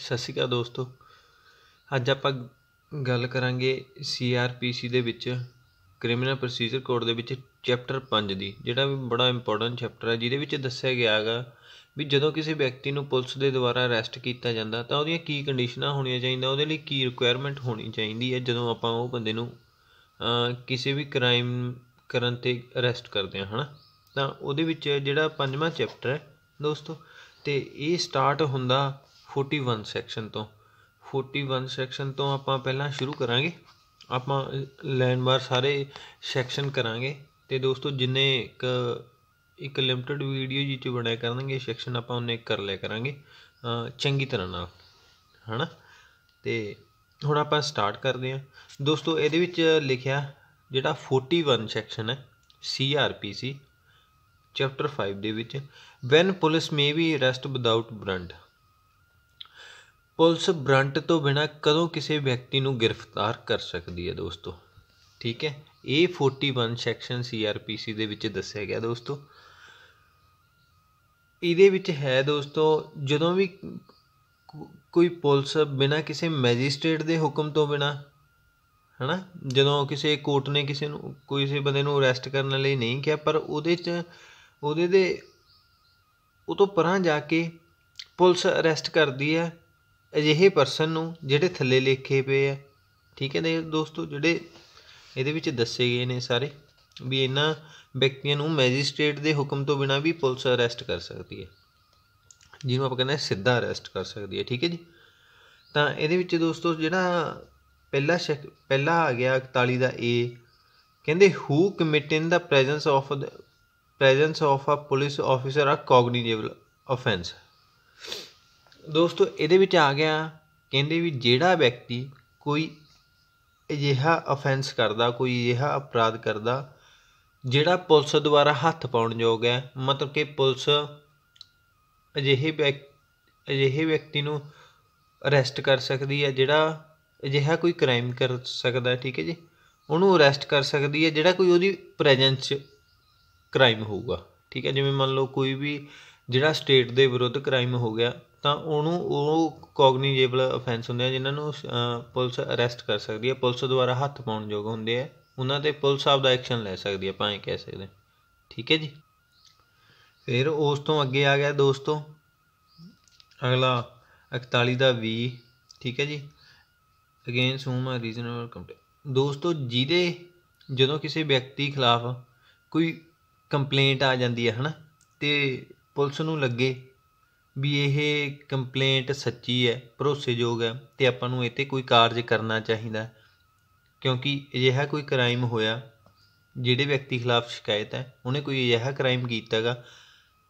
ਸਤਿ ਸ਼੍ਰੀ ਅਕਾਲ ਦੋਸਤੋ ਅੱਜ ਆਪਾਂ ਗੱਲ ਕਰਾਂਗੇ CrPC ਦੇ ਵਿੱਚ ਕ੍ਰਿਮੀਨਲ ਪ੍ਰੋਸੀਜਰ ਕੋਡ ਦੇ ਵਿੱਚ ਚੈਪਟਰ 5 ਦੀ ਜਿਹੜਾ ਵੀ ਬੜਾ ਇੰਪੋਰਟੈਂਟ ਚੈਪਟਰ ਹੈ ਜਿਹਦੇ ਵਿੱਚ ਦੱਸਿਆ ਗਿਆ ਹੈਗਾ ਵੀ ਜਦੋਂ ਕਿਸੇ ਵਿਅਕਤੀ ਨੂੰ ਪੁਲਿਸ ਦੇ ਦੁਆਰਾ ਅਰੈਸਟ ਕੀਤਾ ਜਾਂਦਾ ਤਾਂ ਉਹਦੀਆਂ ਕੀ ਕੰਡੀਸ਼ਨਾਂ ਹੋਣੀਆਂ ਚਾਹੀਦੀਆਂ ਉਹਦੇ ਲਈ ਕੀ ਰਿਕੁਆਇਰਮੈਂਟ ਹੋਣੀ ਚਾਹੀਦੀ ਹੈ ਜਦੋਂ ਆਪਾਂ ਉਹ ਬੰਦੇ ਨੂੰ ਕਿਸੇ ਵੀ ਕ੍ਰਾਈਮ ਕਰਨ ਤੇ ਅਰੈਸਟ ਕਰਦੇ ਹਾਂ ਹਨਾ ਤਾਂ ਉਹਦੇ ਵਿੱਚ ਜਿਹੜਾ ਪੰਜਵਾਂ ਚੈਪਟਰ ਹੈ ਦੋਸਤੋ ਤੇ ਇਹ ਸਟਾਰਟ ਹੁੰਦਾ 41 ਸੈਕਸ਼ਨ ਤੋਂ 41 ਸੈਕਸ਼ਨ ਤੋਂ ਆਪਾਂ ਪਹਿਲਾਂ ਸ਼ੁਰੂ ਕਰਾਂਗੇ ਆਪਾਂ ਲੈਂਡ ਸਾਰੇ ਸੈਕਸ਼ਨ ਕਰਾਂਗੇ ਤੇ ਦੋਸਤੋ ਜਿੰਨੇ ਇੱਕ ਇੱਕ ਲਿਮਟਿਡ ਵੀਡੀਓ ਜੀ ਚ ਬਣਾਇਆ ਕਰਨਗੇ ਸੈਕਸ਼ਨ ਆਪਾਂ ਉਹਨੇ ਕਰ ਲਿਆ ਕਰਾਂਗੇ ਚੰਗੀ ਤਰ੍ਹਾਂ ਨਾਲ ਹਨਾ ਤੇ ਹੁਣ ਆਪਾਂ ਸਟਾਰਟ ਕਰਦੇ ਹਾਂ ਦੋਸਤੋ ਇਹਦੇ ਵਿੱਚ ਲਿਖਿਆ ਜਿਹੜਾ 41 ਸੈਕਸ਼ਨ ਹੈ CRPC ਚੈਪਟਰ 5 ਦੇ ਵਿੱਚ ਵੈਨ ਪੁਲਿਸ ਮੇ ਵੀ arrest without warrant police warrant ਤੋਂ ਬਿਨਾਂ ਕਦੋਂ ਕਿਸੇ ਵਿਅਕਤੀ ਨੂੰ ਗ੍ਰਿਫਤਾਰ ਕਰ ਸਕਦੀ ਹੈ ਦੋਸਤੋ ਠੀਕ ਹੈ ਇਹ 41 ਸੈਕਸ਼ਨ ਸੀਆਰਪੀਸੀ ਦੇ ਵਿੱਚ ਦੱਸਿਆ ਗਿਆ ਦੋਸਤੋ ਇਹਦੇ ਵਿੱਚ ਹੈ ਦੋਸਤੋ ਜਦੋਂ ਵੀ ਕੋਈ ਪੁਲਿਸ ਬਿਨਾਂ ਕਿਸੇ ਮੈਜਿਸਟ੍ਰੇਟ ਦੇ ਹੁਕਮ ਤੋਂ ਬਿਨਾਂ ਹਨਾ ਜਦੋਂ ਕਿਸੇ ਕੋਰਟ ਨੇ ਕਿਸੇ ਨੂੰ ਕੋਈ ਕਿਸੇ ਬੰਦੇ ਨੂੰ ਅਰੈਸਟ ਕਰਨ ਲਈ ਨਹੀਂ ਕਿਹਾ ਪਰ ਉਹਦੇ 'ਚ ਉਹਦੇ ਦੇ ਉਹ ਤੋਂ ਪਰਾਂ ਜਾ ਕੇ ਪੁਲਿਸ ਅਰੈਸਟ ਕਰਦੀ ਹੈ ਅਜਿਹੇ ਪਰਸਨ ਨੂੰ ਜਿਹੜੇ ਥੱਲੇ ਲਿਖੇ ਪਏ ਆ ਠੀਕ ਹੈ ਨੇ ਦੋਸਤੋ ਜਿਹੜੇ ਇਹਦੇ ਵਿੱਚ ਦੱਸੇ ਗਏ ਨੇ ਸਾਰੇ ਵੀ ਇਹਨਾਂ ਵਿਅਕਤੀਆਂ ਨੂੰ ਮੈਜਿਸਟ੍ਰੇਟ ਦੇ ਹੁਕਮ ਤੋਂ ਬਿਨਾਂ ਵੀ ਪੁਲਿਸ ਅਰੈਸਟ ਕਰ ਸਕਦੀ ਹੈ ਜਿਹਨੂੰ ਆਪਾਂ ਕਹਿੰਦੇ ਸਿੱਧਾ ਅਰੈਸਟ ਕਰ ਸਕਦੀ ਹੈ ਠੀਕ ਹੈ ਜੀ ਤਾਂ ਇਹਦੇ ਵਿੱਚ ਦੋਸਤੋ ਜਿਹੜਾ ਪਹਿਲਾ ਪਹਿਲਾ ਆ ਗਿਆ 41 ਦਾ ਏ ਕਹਿੰਦੇ who commit in the presence of presence of a police officer a cognitive offence ਦੋਸਤੋ ਇਹਦੇ ਵਿੱਚ ਆ ਗਿਆ ਕਹਿੰਦੇ ਵੀ ਜਿਹੜਾ ਵਿਅਕਤੀ ਕੋਈ ਅਜਿਹਾ ਅਫੈਂਸ ਕਰਦਾ ਕੋਈ ਅਜਿਹਾ ਅਪਰਾਧ ਕਰਦਾ ਜਿਹੜਾ ਪੁਲਿਸ ਦੁਆਰਾ ਹੱਥ ਪਾਉਣ ਯੋਗ ਹੈ ਮਤਲਬ ਕਿ ਪੁਲਿਸ ਅਜਿਹੇ ਅਜਿਹੇ ਵਿਅਕਤੀ ਨੂੰ ਅਰੈਸਟ ਕਰ ਸਕਦੀ ਹੈ ਜਿਹੜਾ ਅਜਿਹਾ ਕੋਈ ਕ੍ਰਾਈਮ ਕਰ ਸਕਦਾ ਠੀਕ ਹੈ ਜੀ ਉਹਨੂੰ ਅਰੈਸਟ ਕਰ ਸਕਦੀ ਹੈ ਜਿਹੜਾ ਕੋਈ ਉਹਦੀ ਪ੍ਰੈਜੈਂਸ 'ਚ ਕ੍ਰਾਈਮ ਹੋਊਗਾ ਠੀਕ ਹੈ ਜਿਵੇਂ ਮੰਨ ਲਓ ਕੋਈ ਵੀ ਜਿਹੜਾ ਸਟੇਟ ਦੇ ਵਿਰੁੱਧ ਕ੍ਰਾਈਮ ਹੋ ਗਿਆ ਤਾਂ ਉਹਨੂੰ ਉਹ ਕੋਗਨੀਜੇਬਲ ਅਫੈਂਸ ਹੁੰਦੇ ਆ ਜਿਨ੍ਹਾਂ ਨੂੰ ਪੁਲਿਸ ਅਰੈਸਟ ਕਰ ਸਕਦੀ ਹੈ ਪੁਲਿਸ ਦੁਆਰਾ ਹੱਥ ਪਾਉਣ ਯੋਗ ਹੁੰਦੇ ਆ ਉਹਨਾਂ ਤੇ ਪੁਲਿਸ ਆਪ ਦਾ ਐਕਸ਼ਨ ਲੈ ਸਕਦੀ ਹੈ ਭਾਵੇਂ ਕਹਿ ਸਕਦੇ ਠੀਕ ਹੈ ਜੀ ਫਿਰ ਉਸ ਤੋਂ ਅੱਗੇ ਆ ਗਿਆ ਦੋਸਤੋ ਅਗਲਾ 41 ਦਾ 20 ਠੀਕ ਹੈ ਜੀ ਅਗੇਨ ਹੂਮ ਆ ਰੀਜ਼ਨੇਬਲ ਕੰਪਲੇਂਟ ਦੋਸਤੋ ਜਿਹਦੇ ਜਦੋਂ ਕਿਸੇ ਵਿਅਕਤੀ ਖਿਲਾਫ ਕੋਈ ਕੰਪਲੇਂਟ ਆ ਜਾਂਦੀ ਹੈ ਹਨਾ ਤੇ ਪੁਲਿਸ ਨੂੰ ਲੱਗੇ ਵੀ ਇਹ ਕੰਪਲੇਂਟ ਸੱਚੀ ਹੈ ਭਰੋਸੇਯੋਗ ਹੈ ਅਤੇ ਆਪਾਂ ਨੂੰ ਇਹ 'ਤੇ ਕੋਈ ਕਾਰਜ ਕਰਨਾ ਚਾਹੀਦਾ ਕਿਉਂਕਿ ਅਜਿਹਾ ਕੋਈ ਕ੍ਰਾਈਮ ਹੋਇਆ ਜਿਹੜੇ ਵਿਅਕਤੀ ਖਿਲਾਫ ਸ਼ਿਕਾਇਤ ਹੈ ਉਹਨੇ ਕੋਈ ਅਜਿਹਾ ਕ੍ਰਾਈਮ ਕੀਤਾ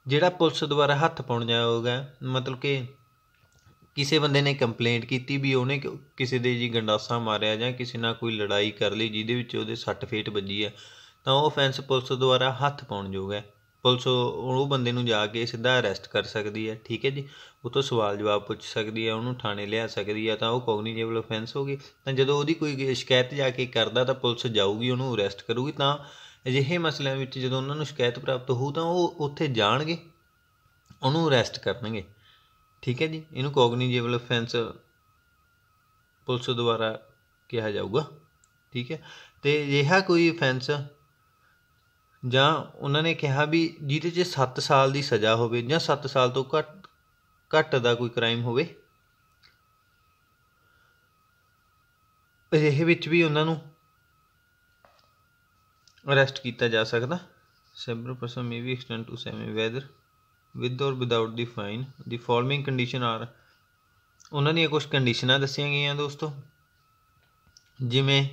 ਜਿਹੜਾ ਪੁਲਿਸ ਦੁਆਰਾ ਹੱਥ ਪਾਉਣ ਜਾਊਗਾ ਮਤਲਬ ਕਿ ਕਿਸੇ ਬੰਦੇ ਨੇ ਕੰਪਲੇਂਟ ਕੀਤੀ ਵੀ ਉਹਨੇ ਕਿਸੇ ਦੇ ਜੀ ਗੰਡਾਸਾ ਮਾਰਿਆ ਜਾਂ ਕਿਸੇ ਨਾਲ ਕੋਈ ਲੜਾਈ ਕਰ ਲਈ ਜਿਹਦੇ ਵਿੱਚ ਉਹਦੇ ਸੱਟ ਫੇਟ ਵੱਜੀ ਆ ਤਾਂ ਉਹ ਆਫੈਂਸ ਪੁਲਿਸ ਦੁਆਰਾ ਹੱਥ ਪਾਉਣ ਯੋਗ ਹੈ ਪੁਲਿਸ ਉਹ ਬੰਦੇ ਨੂੰ ਜਾ ਕੇ ਸਿੱਧਾ ਅਰੈਸਟ ਕਰ ਸਕਦੀ ਹੈ ਠੀਕ ਹੈ ਜੀ ਉਹ ਤੋਂ ਸਵਾਲ ਜਵਾਬ ਪੁੱਛ ਸਕਦੀ ਹੈ ਉਹਨੂੰ ਥਾਣੇ ਲਿਆ ਸਕਦੀ ਹੈ ਤਾਂ ਉਹ ਕੋਗਨੀਜੇਬਲ ਅਫੈਂਸ ਹੋ ਗਈ ਤਾਂ ਜਦੋਂ ਉਹਦੀ ਕੋਈ ਸ਼ਿਕਾਇਤ ਜਾ ਕੇ ਕਰਦਾ ਤਾਂ ਪੁਲਿਸ ਜਾਊਗੀ ਉਹਨੂੰ ਅਰੈਸਟ ਕਰੂਗੀ ਤਾਂ ਅਜਿਹੇ ਮਸਲਿਆਂ ਵਿੱਚ ਜਦੋਂ ਉਹਨਾਂ ਨੂੰ ਸ਼ਿਕਾਇਤ ਪ੍ਰਾਪਤ ਹੋਊ ਤਾਂ ਉਹ ਉੱਥੇ ਜਾਣਗੇ ਉਹਨੂੰ ਅਰੈਸਟ ਕਰਨਗੇ ਠੀਕ ਹੈ ਜੀ ਇਹਨੂੰ ਕੋਗਨੀਜੇਬਲ ਅਫੈਂਸ ਪੁਲਿਸ ਦੁਆਰਾ ਕਿਹਾ ਜਾਊਗਾ ਠੀਕ ਹੈ ਤੇ ਅਜਿਹਾ ਕੋਈ ਅਫੈਂਸ ਜਾਂ ਉਹਨਾਂ ਨੇ ਕਿਹਾ ਵੀ ਜਿਹਦੇ 'ਚ 7 ਸਾਲ ਦੀ ਸਜ਼ਾ ਹੋਵੇ ਜਾਂ 7 ਸਾਲ ਤੋਂ ਘੱਟ ਘੱਟ ਦਾ ਕੋਈ ਕ੍ਰਾਈਮ ਹੋਵੇ ਇਹ ਵਿੱਚ ਵੀ ਉਹਨਾਂ ਨੂੰ ਅਰੈਸਟ ਕੀਤਾ ਜਾ ਸਕਦਾ several ਪਰਸਨ ਮੇ ਵੀ extend to semi whether with or without the fine the following condition are ਉਹਨਾਂ ਦੀਆਂ ਕੁਝ ਕੰਡੀਸ਼ਨਾਂ ਦੱਸੀਆਂ ਗਈਆਂ ਦੋਸਤੋ ਜਿਵੇਂ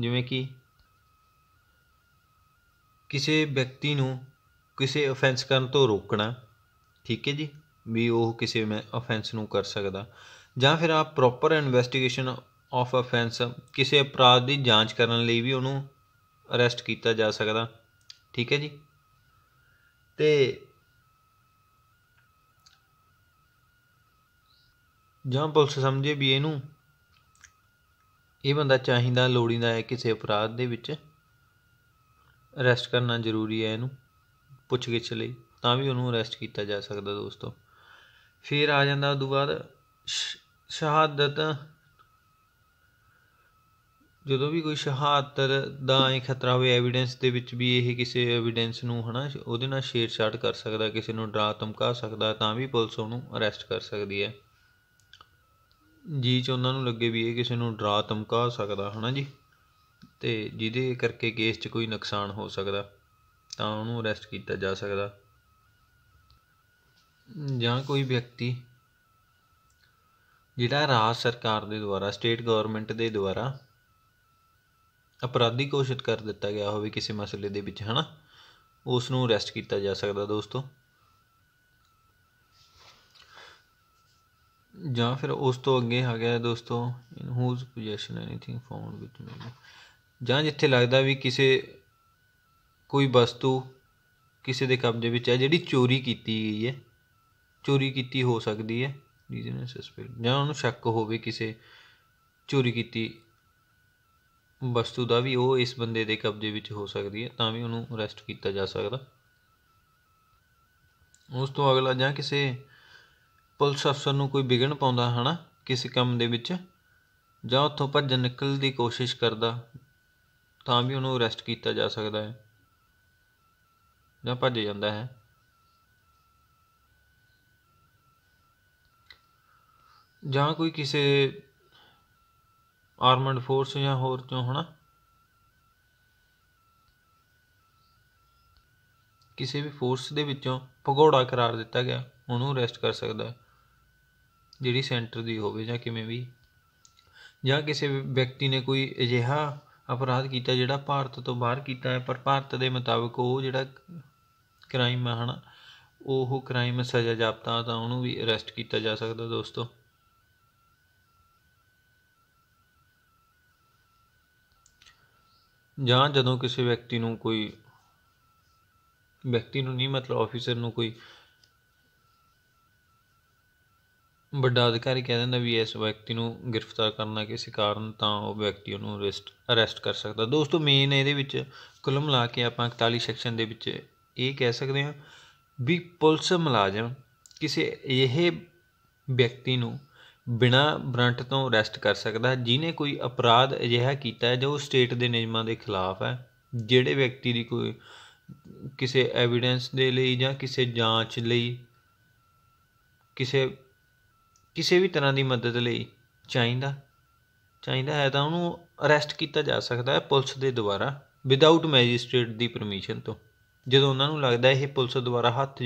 ਜਿਵੇਂ ਕਿ ਕਿਸੇ ਵਿਅਕਤੀ ਨੂੰ ਕਿਸੇ ਅਫੈਂਸ ਕਰਨ ਤੋਂ ਰੋਕਣਾ ਠੀਕ ਹੈ ਜੀ ਵੀ ਉਹ ਕਿਸੇ ਮੈਂ ਅਫੈਂਸ ਨੂੰ ਕਰ ਸਕਦਾ ਜਾਂ ਫਿਰ ਆਪ ਪ੍ਰੋਪਰ ਇਨਵੈਸਟੀਗੇਸ਼ਨ ਆਫ ਅਫੈਂਸ ਕਿਸੇ ਅਪਰਾਧ ਦੀ ਜਾਂਚ ਕਰਨ ਲਈ ਵੀ ਉਹਨੂੰ ਅਰੈਸਟ ਕੀਤਾ ਜਾ ਸਕਦਾ ਠੀਕ ਹੈ ਜੀ ਤੇ ਜਾਂ ਪੁਲਿਸ ਸਮਝੇ ਵੀ ਇਹਨੂੰ ਇਹ ਬੰਦਾ ਚਾਹੀਦਾ ਲੋੜੀਂਦਾ ਹੈ ਕਿਸੇ ਅਪਰਾਧ ਦੇ ਵਿੱਚ ਰੈਸਟ ਕਰਨਾ ਜ਼ਰੂਰੀ ਹੈ ਇਹਨੂੰ ਪੁੱਛ ਗਿੱਛ ਲਈ ਤਾਂ ਵੀ ਉਹਨੂੰ ਅਰੈਸਟ ਕੀਤਾ ਜਾ ਸਕਦਾ ਦੋਸਤੋ ਫਿਰ ਆ ਜਾਂਦਾ ਉਸ ਤੋਂ ਬਾਅਦ ਸ਼ਹਾਦਤ ਜਦੋਂ ਵੀ ਕੋਈ ਸ਼ਹਾਦਤ ਦਾ ਐ ਖਤਰਾ ਹੋਵੇ ਐਵੀਡੈਂਸ ਦੇ ਵਿੱਚ ਵੀ ਇਹ ਕਿਸੇ ਐਵੀਡੈਂਸ ਨੂੰ ਹਨਾ ਉਹਦੇ ਨਾਲ ਛੇੜਛਾੜ ਕਰ ਸਕਦਾ ਕਿਸੇ ਨੂੰ ਡਰਾ ਧਮਕਾ ਸਕਦਾ ਤਾਂ ਵੀ ਪੁਲਿਸ ਉਹਨੂੰ ਅਰੈਸਟ ਕਰ ਸਕਦੀ ਹੈ ਜੀ ਚ ਉਹਨਾਂ ਨੂੰ ਲੱਗੇ ਵੀ ਇਹ ਕਿਸੇ ਨੂੰ ਡਰਾ ਧਮਕਾ ਸਕਦਾ ਹਨਾ ਜੀ ਅਤੇ ਜਿਹਦੇ ਕਰਕੇ ਕੇਸ 'ਚ ਕੋਈ ਨੁਕਸਾਨ ਹੋ ਸਕਦਾ ਤਾਂ ਉਹਨੂੰ ਅਰੈਸਟ ਕੀਤਾ ਜਾ ਸਕਦਾ ਜਾਂ ਕੋਈ ਵਿਅਕਤੀ ਜਿਹੜਾ ਰਾਜ ਸਰਕਾਰ ਦੇ ਦੁਆਰਾ ਸਟੇਟ ਗਵਰਨਮੈਂਟ ਦੇ ਦੁਆਰਾ ਅਪਰਾਧੀ ਘੋਸ਼ਿਤ ਕਰ ਦਿੱਤਾ ਗਿਆ ਹੋਵੇ ਕਿਸੇ ਮਸਲੇ ਦੇ ਵਿੱਚ ਹਨਾ ਉਸ ਨੂੰ ਅਰੈਸਟ ਕੀਤਾ ਜਾ ਸਕਦਾ ਦੋਸਤੋ ਜਾਂ ਫਿਰ ਉਸ ਤੋਂ ਅੱਗੇ ਆ ਗਿਆ ਦੋਸਤੋ in whose possession anything found with me ਜਾਂ ਜਿੱਥੇ ਲੱਗਦਾ ਵੀ ਕਿਸੇ ਕੋਈ ਵਸਤੂ ਕਿਸੇ ਦੇ ਕਬਜ਼ੇ ਵਿੱਚ ਹੈ ਜਿਹੜੀ ਚੋਰੀ ਕੀਤੀ ਗਈ ਹੈ ਚੋਰੀ ਕੀਤੀ ਹੋ ਸਕਦੀ ਹੈ ਰੀਜਨਲ ਸਸਪੈਕਟ ਜਾਂ ਉਹਨੂੰ ਸ਼ੱਕ ਹੋਵੇ ਕਿਸੇ ਚੋਰੀ ਕੀਤੀ ਵਸਤੂ ਦਾ ਵੀ ਉਹ ਇਸ ਬੰਦੇ ਦੇ ਕਬਜ਼ੇ ਵਿੱਚ ਹੋ ਸਕਦੀ ਹੈ ਤਾਂ ਵੀ ਉਹਨੂੰ ਅਰੈਸਟ ਕੀਤਾ ਜਾ ਸਕਦਾ ਉਸ ਤੋਂ ਅਗਲਾ ਜਾਂ ਕਿਸੇ ਪੁਲਿਸ ਅਫਸਰ ਨੂੰ ਕੋਈ ਵਿਗਣ ਪਾਉਂਦਾ ਹਨਾ ਕਿਸੇ ਕੰਮ ਦੇ ਵਿੱਚ ਜਾਂ ਉੱਥੋਂ ਭੱਜ ਨਿਕਲਣ ਦੀ ਕੋਸ਼ਿਸ਼ ਕਰਦਾ ਤਾਂ ਵੀ ਉਹਨੂੰ ਅਰੈਸਟ ਕੀਤਾ ਜਾ ਸਕਦਾ ਹੈ ਜਾਂ ਭੱਜ ਜਾਂਦਾ ਹੈ ਜਾਂ ਕੋਈ ਕਿਸੇ ਆਰਮਡ ਫੋਰਸ ਜਾਂ ਹੋਰ ਚੋਂ ਹਣਾ ਕਿਸੇ ਵੀ ਫੋਰਸ ਦੇ ਵਿੱਚੋਂ ਭਗੋੜਾ ਕਰਾਰ ਦਿੱਤਾ ਗਿਆ ਉਹਨੂੰ ਅਰੈਸਟ ਕਰ ਸਕਦਾ ਜਿਹੜੀ ਸੈਂਟਰ ਦੀ ਹੋਵੇ ਜਾਂ ਕਿਵੇਂ ਵੀ ਜਾਂ ਕਿਸੇ ਵਿਅਕਤੀ ਨੇ ਕੋਈ ਅਜਿਹਾ ਅਪਰਾਧ ਕੀਤਾ ਜਿਹੜਾ ਭਾਰਤ ਤੋਂ ਬਾਹਰ ਕੀਤਾ ਹੈ ਪਰ ਭਾਰਤ ਦੇ ਮੁਤਾਬਕ ਉਹ ਜਿਹੜਾ ਕ੍ਰਾਈਮ ਹੈ ਨਾ ਉਹ ਕ੍ਰਾਈਮ ਸਜ਼ਾ ਜਾਪਤਾ ਤਾਂ ਉਹਨੂੰ ਵੀ ਅਰੈਸਟ ਕੀਤਾ ਜਾ ਸਕਦਾ ਦੋਸਤੋ ਜਾਂ ਜਦੋਂ ਕਿਸੇ ਵਿਅਕਤੀ ਨੂੰ ਕੋਈ ਵਿਅਕਤੀ ਨੂੰ ਨਹੀਂ ਮਤਲਬ ਆਫੀਸਰ ਨੂੰ ਕੋਈ ਵੱਡਾ ਅਧਿਕਾਰੀ ਕਹਿ ਦਿੰਦਾ ਵੀ ਇਸ ਵਿਅਕਤੀ ਨੂੰ ਗ੍ਰਿਫਤਾਰ ਕਰਨਾ ਕਿਸੇ ਕਾਰਨ ਤਾਂ ਉਹ ਵਿਅਕਤੀ ਨੂੰ ਅਰੈਸਟ ਅਰੈਸਟ ਕਰ ਸਕਦਾ ਦੋਸਤੋ ਮੇਨ ਇਹਦੇ ਵਿੱਚ ਕਲਮ ਲਾ ਕੇ ਆਪਾਂ 41 ਸੈਕਸ਼ਨ ਦੇ ਵਿੱਚ ਇਹ ਕਹਿ ਸਕਦੇ ਹਾਂ ਵੀ ਪੁਲਿਸ ਮੁਲਾਜ਼ਮ ਕਿਸੇ ਇਹ ਵਿਅਕਤੀ ਨੂੰ ਬਿਨਾ ਬਰੰਟ ਤੋਂ ਅਰੈਸਟ ਕਰ ਸਕਦਾ ਜਿਨੇ ਕੋਈ ਅਪਰਾਧ ਅਜਿਹਾ ਕੀਤਾ ਹੈ ਜੋ ਸਟੇਟ ਦੇ ਨਿਯਮਾਂ ਦੇ ਖਿਲਾਫ ਹੈ ਜਿਹੜੇ ਵਿਅਕਤੀ ਦੀ ਕੋਈ ਕਿਸੇ ਐਵੀਡੈਂਸ ਦੇ ਲਈ ਜਾਂ ਕਿਸੇ ਜਾਂਚ ਲਈ ਕਿਸੇ ਕਿਸੇ ਵੀ ਤਰ੍ਹਾਂ ਦੀ ਮਦਦ ਲਈ ਚਾਹੀਦਾ ਚਾਹੀਦਾ ਹੈ ਤਾਂ ਉਹਨੂੰ ਅਰੈਸਟ ਕੀਤਾ ਜਾ ਸਕਦਾ ਹੈ ਪੁਲਿਸ ਦੇ ਦੁਆਰਾ ਵਿਦਆਊਟ ਮੈਜਿਸਟ੍ਰੇਟ ਦੀ ਪਰਮਿਸ਼ਨ ਤੋਂ ਜਦੋਂ ਉਹਨਾਂ ਨੂੰ ਲੱਗਦਾ ਇਹ ਪੁਲਿਸ ਦੁਆਰਾ ਹੱਥ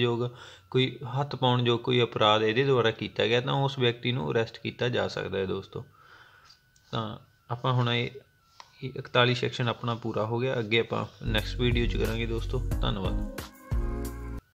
ਕੋਈ ਹੱਥ ਪਾਉਣ ਜੋ ਕੋਈ ਅਪਰਾਧ ਇਹਦੇ ਦੁਆਰਾ ਕੀਤਾ ਗਿਆ ਤਾਂ ਉਸ ਵਿਅਕਤੀ ਨੂੰ ਅਰੈਸਟ ਕੀਤਾ ਜਾ ਸਕਦਾ ਹੈ ਦੋਸਤੋ ਤਾਂ ਆਪਾਂ ਹੁਣ ਇਹ 41 ਸੈਕਸ਼ਨ ਆਪਣਾ ਪੂਰਾ ਹੋ ਗਿਆ ਅੱਗੇ ਆਪਾਂ ਨੈਕਸਟ ਵੀਡੀਓ ਚ ਕਰਾਂਗੇ ਦੋਸਤੋ ਧੰਨਵਾਦ